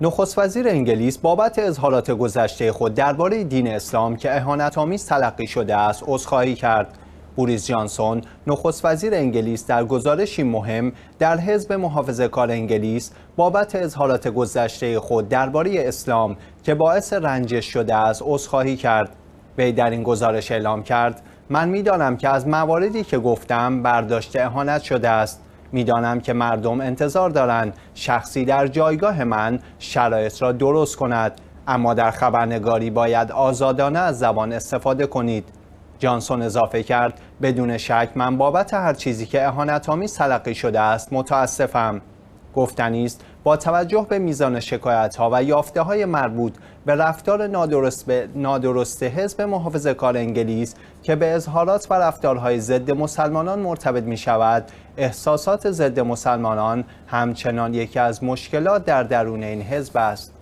نخست وزیر انگلیس بابت اظهارات گذشته خود درباره دین اسلام که آمیز تلقی شده است عذرخواهی کرد. بوریس جانسون نخست وزیر انگلیس در گزارشی مهم در حزب محافظه کار انگلیس بابت اظهارات گذشته خود درباره اسلام که باعث رنجش شده است عذرخواهی کرد. وی در این گزارش اعلام کرد من میدانم که از مواردی که گفتم برداشت اهانت شده است میدانم که مردم انتظار دارند شخصی در جایگاه من شرایط را درست کند اما در خبرنگاری باید آزادانه از زبان استفاده کنید جانسون اضافه کرد بدون شک من بابت هر چیزی که اهانت تلقی شده است متاسفم گفتنی با توجه به میزان شکایت ها و یافته های مربوط به رفتار نادرست, به حزب محافظه کار انگلیس که به اظهارات و رفتارهای ضد مسلمانان مرتبط می شود احساسات ضد مسلمانان همچنان یکی از مشکلات در درون این حزب است